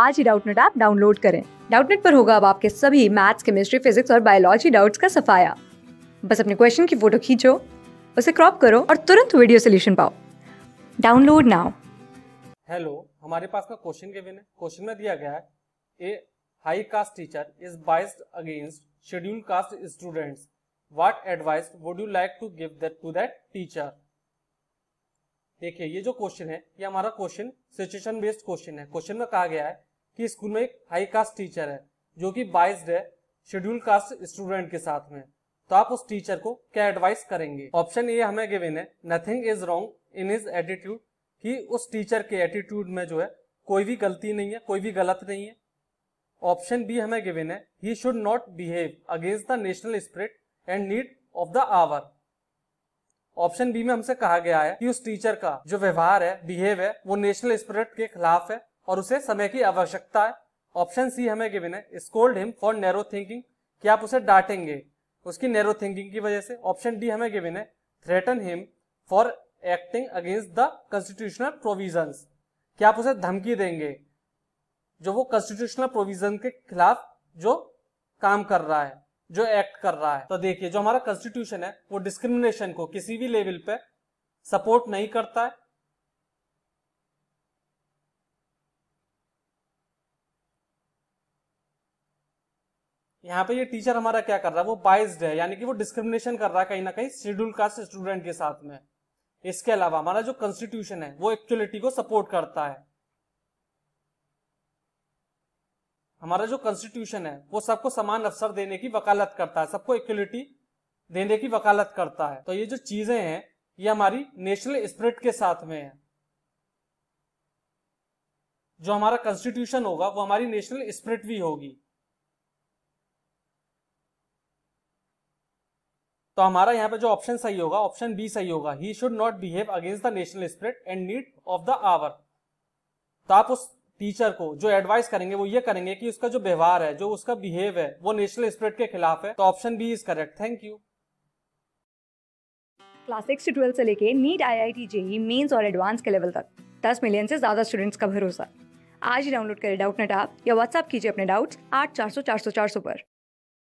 आज ही Doubtnut app download करें डाउटनेट पर होगा अब आपके सभी मैथ्स केमिस्ट्री फिजिक्स और बायोलॉजी डाउट्स का सफाया बस अपने क्वेश्चन की फोटो खींचो उसे क्रॉप करो और तुरंत वीडियो सोल्यूशन पाओ डाउनलोड नाउ हेलो हमारे पास का क्वेश्चन गिवन है क्वेश्चन में दिया गया है a high caste teacher is biased against schedule caste students what advice would you like to give that to that teacher देखिए ये जो क्वेश्चन है ये हमारा क्वेश्चन सिचुएशन बेस्ड क्वेश्चन है क्वेश्चन में कहा गया है कि स्कूल में एक हाई कास्ट टीचर है जो कि बाइस्ड है शेड्यूल कास्ट स्टूडेंट के साथ में तो आप उस टीचर को क्या एडवाइस करेंगे ऑप्शन ए हमें गिवेन है nothing is wrong in his attitude कि उस टीचर के एटीट्यूड में जो है कोई भी गलती नहीं है कोई भी गलत नहीं है ऑप्शन बी हमें गिवेन है he should not behave against the national spirit and need of the hour option B में हमसे कहा गया है कि उस टीचर का जो व्यवहार है बिहेव है वो नेशनल स्पिरिट के खिलाफ है और उसे समय की आवश्यकता है ऑप्शन सी हमें गिवन है scold him for narrow thinking कि आप उसे डांटेंगे उसकी नैरो थिंकिंग की वजह से ऑप्शन डी हमें गिवन है threaten him for acting against the constitutional provision कि आप उसे धमकी देंगे जो वो कॉन्स्टिट्यूशनल प्रोविजन के खिलाफ जो काम कर रहा है जो एक्ट कर रहा है तो देखिए जो हमारा कॉन्स्टिट्यूशन है वो डिस्क्रिमिनेशन को किसी भी लेवल पे सपोर्ट नहीं करता है यहाँ पे ये टीचर हमारा क्या कर रहा है वो बाइज्ड है यानी कि वो डिस्क्रिमिनेशन कर रहा है कहीं ना कहीं शेड्यूल कास्ट स्टूडेंट के साथ में इसके अलावा हमारा जो कॉन्स्टिट्यूशन है वो एक्चुअलिटी को सपोर्ट करता है हमारा जो कॉन्स्टिट्यूशन है वो सबको समान अवसर देने की वकालत करता है सबको इक्वलिटी देने की वकालत करता है तो ये जो चीजें हैं ये हमारी नेशनल स्प्रिट के साथ में है जो हमारा कॉन्स्टिट्यूशन होगा वो हमारी नेशनल स्प्रिट भी होगी तो हमारा यहाँ पे जो ऑप्शन सही होगा ऑप्शन बी सही होगा he should not behave against the national spirit and need of the hour तो आप उस टीचर को जो एडवाइस करेंगे वो ये करेंगे कि उसका जो व्यवहार है जो उसका बिहेव है वो नेशनल स्प्रिट के खिलाफ है तो option B is correct thank you class six से ट्वेल्थ से लेके NEET I I T JEE mains और एडवांस के लेवल तक दस मिलियन से ज्यादा स्टूडेंट्स का भरोसा आज ही डाउनलोड करें डाउट नेट आप या व्हाट्सअप कीजिए अपने डाउट्स आठ चार सौ चार सौ चार सौ पर